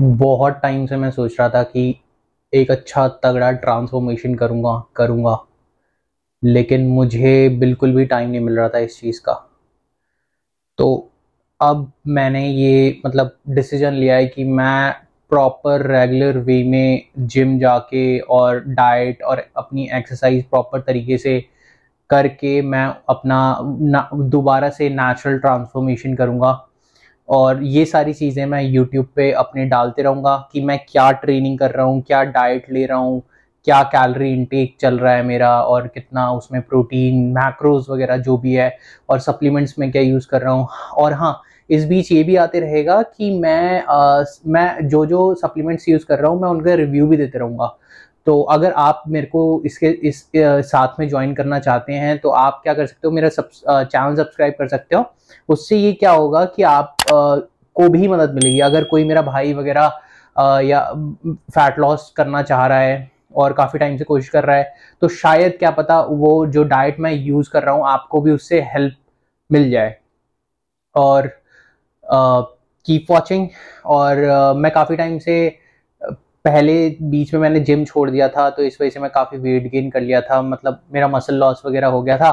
बहुत टाइम से मैं सोच रहा था कि एक अच्छा तगड़ा ट्रांसफॉर्मेशन करूँगा करूँगा लेकिन मुझे बिल्कुल भी टाइम नहीं मिल रहा था इस चीज़ का तो अब मैंने ये मतलब डिसीजन लिया है कि मैं प्रॉपर रेगुलर वे में जिम जाके और डाइट और अपनी एक्सरसाइज प्रॉपर तरीके से करके मैं अपना दोबारा से नेचुरल ट्रांसफॉर्मेशन करूँगा और ये सारी चीज़ें मैं यूट्यूब पे अपने डालते रहूँगा कि मैं क्या ट्रेनिंग कर रहा हूँ क्या डाइट ले रहा हूँ क्या कैलोरी इनटेक चल रहा है मेरा और कितना उसमें प्रोटीन मैक्रोज वगैरह जो भी है और सप्लीमेंट्स में क्या यूज़ कर रहा हूँ और हाँ इस बीच ये भी आते रहेगा कि मैं आ, मैं जो जो सप्लीमेंट्स यूज़ कर रहा हूँ मैं उनका रिव्यू भी देते रहूँगा तो अगर आप मेरे को इसके इस साथ में ज्वाइन करना चाहते हैं तो आप क्या कर सकते हो मेरा सब चैनल सब्सक्राइब कर सकते हो उससे ये क्या होगा कि आप को भी मदद मिलेगी अगर कोई मेरा भाई वगैरह या फैट लॉस करना चाह रहा है और काफ़ी टाइम से कोशिश कर रहा है तो शायद क्या पता वो जो डाइट मैं यूज़ कर रहा हूँ आपको भी उससे हेल्प मिल जाए और कीप वॉचिंग और आ, मैं काफ़ी टाइम से पहले बीच में मैंने जिम छोड़ दिया था तो इस वजह से मैं काफ़ी वेट गेन कर लिया था मतलब मेरा मसल लॉस वगैरह हो गया था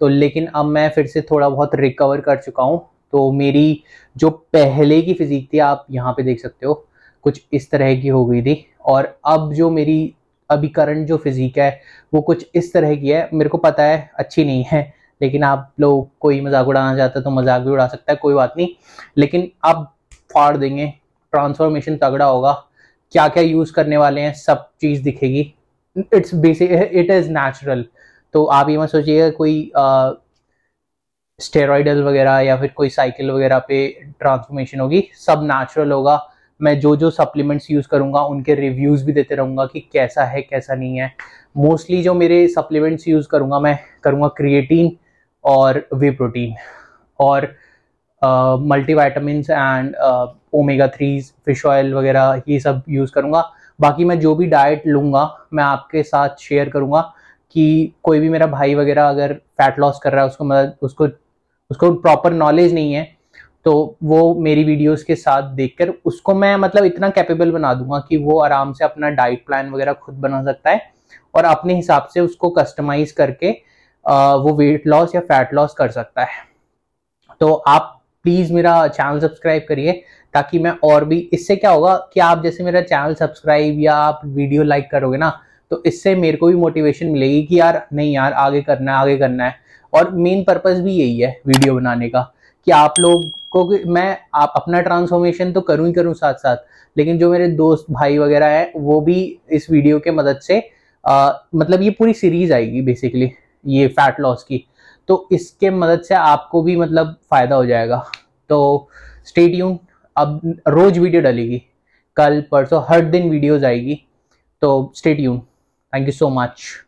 तो लेकिन अब मैं फिर से थोड़ा बहुत रिकवर कर चुका हूँ तो मेरी जो पहले की फ़िज़ीक थी आप यहाँ पे देख सकते हो कुछ इस तरह की हो गई थी और अब जो मेरी अभी करंट जो फ़िज़ीक है वो कुछ इस तरह की है मेरे को पता है अच्छी नहीं है लेकिन आप लोग कोई मजाक उड़ाना चाहता है तो मजाक भी उड़ा सकता है कोई बात नहीं लेकिन अब फाड़ देंगे ट्रांसफॉर्मेशन तगड़ा होगा क्या क्या यूज़ करने वाले हैं सब चीज़ दिखेगी it's basic it is natural तो आप ये मत सोचिएगा कोई स्टेरॉइडल वगैरह या फिर कोई साइकिल वगैरह पे ट्रांसफॉर्मेशन होगी सब नेचुरल होगा मैं जो जो सप्लीमेंट्स यूज़ करूँगा उनके रिव्यूज़ भी देते रहूँगा कि कैसा है कैसा नहीं है मोस्टली जो मेरे सप्लीमेंट्स यूज़ करूँगा मैं करूँगा क्रिएटीन और वे प्रोटीन और multi vitamins and omega threes fish oil वगैरह ये सब यूज़ करूँगा बाकी मैं जो भी डाइट लूँगा मैं आपके साथ शेयर करूँगा कि कोई भी मेरा भाई वगैरह अगर फैट लॉस कर रहा है उसको मदद उसको उसको प्रॉपर नॉलेज नहीं है तो वो मेरी वीडियोस के साथ देखकर उसको मैं मतलब इतना कैपेबल बना दूंगा कि वो आराम से अपना डाइट प्लान वगैरह खुद बना सकता है और अपने हिसाब से उसको कस्टमाइज करके वो वेट लॉस या फैट लॉस कर सकता है तो आप प्लीज़ मेरा चैनल सब्सक्राइब करिए ताकि मैं और भी इससे क्या होगा कि आप जैसे मेरा चैनल सब्सक्राइब या आप वीडियो लाइक करोगे ना तो इससे मेरे को भी मोटिवेशन मिलेगी कि यार नहीं यार आगे करना है आगे करना है और मेन पर्पज़ भी यही है वीडियो बनाने का कि आप लोग को मैं आप अपना ट्रांसफॉर्मेशन तो करूँ ही करूँ साथ साथ लेकिन जो मेरे दोस्त भाई वगैरह हैं वो भी इस वीडियो के मदद से आ, मतलब ये पूरी सीरीज़ आएगी बेसिकली ये फैट लॉस की तो इसके मदद से आपको भी मतलब फ़ायदा हो जाएगा तो स्टेट यून अब रोज़ वीडियो डलेगी कल परसों हर दिन वीडियोज़ आएगी तो स्टेट यून थैंक यू सो मच